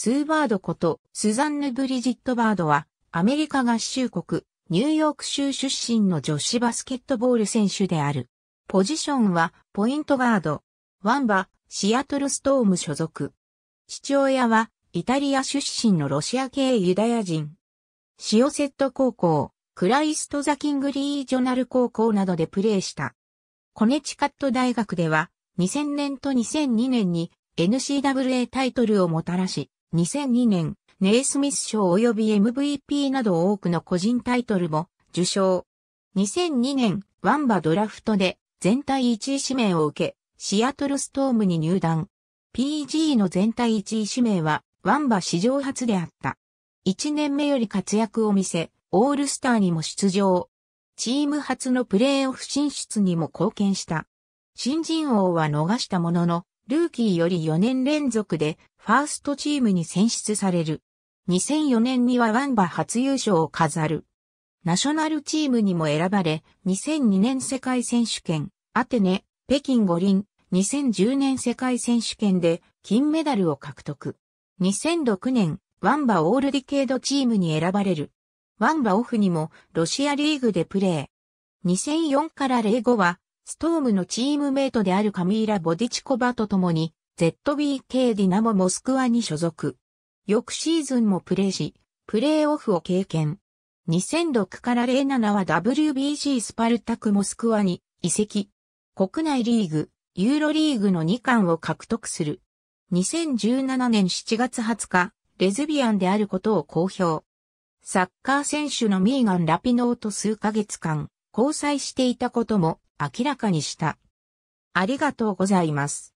スーバードこと、スザンヌ・ブリジット・バードは、アメリカ合衆国、ニューヨーク州出身の女子バスケットボール選手である。ポジションは、ポイントガード。ワンバ、シアトルストーム所属。父親は、イタリア出身のロシア系ユダヤ人。シオセット高校、クライスト・ザ・キング・リージョナル高校などでプレーした。コネチカット大学では、2000年と2002年に n c w a タイトルをもたらし、2002年、ネイスミス賞及び MVP など多くの個人タイトルも受賞。2002年、ワンバドラフトで全体1位指名を受け、シアトルストームに入団。PG の全体1位指名は、ワンバ史上初であった。1年目より活躍を見せ、オールスターにも出場。チーム初のプレーオフ進出にも貢献した。新人王は逃したものの、ルーキーより4年連続でファーストチームに選出される。2004年にはワンバ初優勝を飾る。ナショナルチームにも選ばれ、2002年世界選手権、アテネ、北京五輪、2010年世界選手権で金メダルを獲得。2006年、ワンバオールディケードチームに選ばれる。ワンバオフにもロシアリーグでプレー。2004から05はストームのチームメイトであるカミーラ・ボディチコバと共に ZBK ディナモ・モスクワに所属。翌シーズンもプレーし、プレーオフを経験。2006から07は WBC スパルタクモスクワに移籍。国内リーグ、ユーロリーグの2冠を獲得する。2017年7月20日、レズビアンであることを公表。サッカー選手のミーガン・ラピノーと数ヶ月間、交際していたことも明らかにした。ありがとうございます。